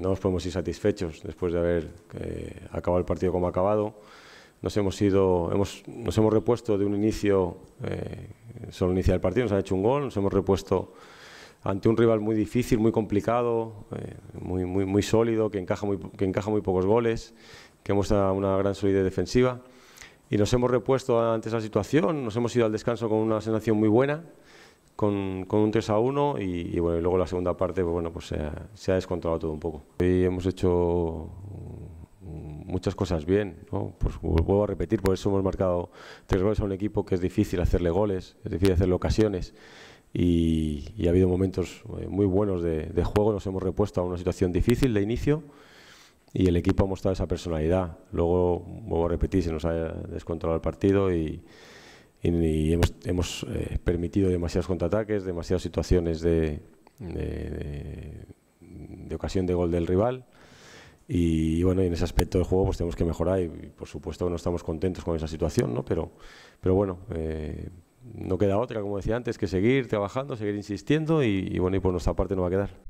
no nos podemos ir satisfechos después de haber eh, acabado el partido como ha acabado. Nos hemos, ido, nos hemos repuesto de un inicio, eh, solo inicia el partido, nos han hecho un gol, nos hemos repuesto ante un rival muy difícil, muy complicado, eh, muy, muy, muy, sólido, que encaja muy, que encaja muy pocos goles, que muestra una gran solidez defensiva. Y nos hemos repuesto ante esa situación, nos hemos ido al descanso con una sensación muy buena, con, un 3 a 1 y, bueno, y luego la segunda parte pues bueno, pues se, ha, descontrolado todo un poco. Y hemos hecho muchas cosas bien, ¿no? pues vuelvo a repetir, por eso hemos marcado tres goles a un equipo que es difícil hacerle goles, es difícil hacerle ocasiones y, ha habido momentos eh, muy buenos de, de, juego, nos hemos repuesto a una situación difícil de inicio y el equipo ha mostrado esa personalidad. Luego, vuelvo a repetir, se nos ha descontrolado el partido y, y, hemos, hemos eh, permitido demasiados contraataques, demasiadas situaciones de, de, ocasión de gol del rival. Y, bueno, en ese aspecto del juego pues tenemos que mejorar y, por supuesto no estamos contentos con esa situación, ¿no? Pero, pero bueno, eh, no queda otra, como decía antes, que seguir trabajando, seguir insistiendo y bueno, y por nuestra parte no va a quedar.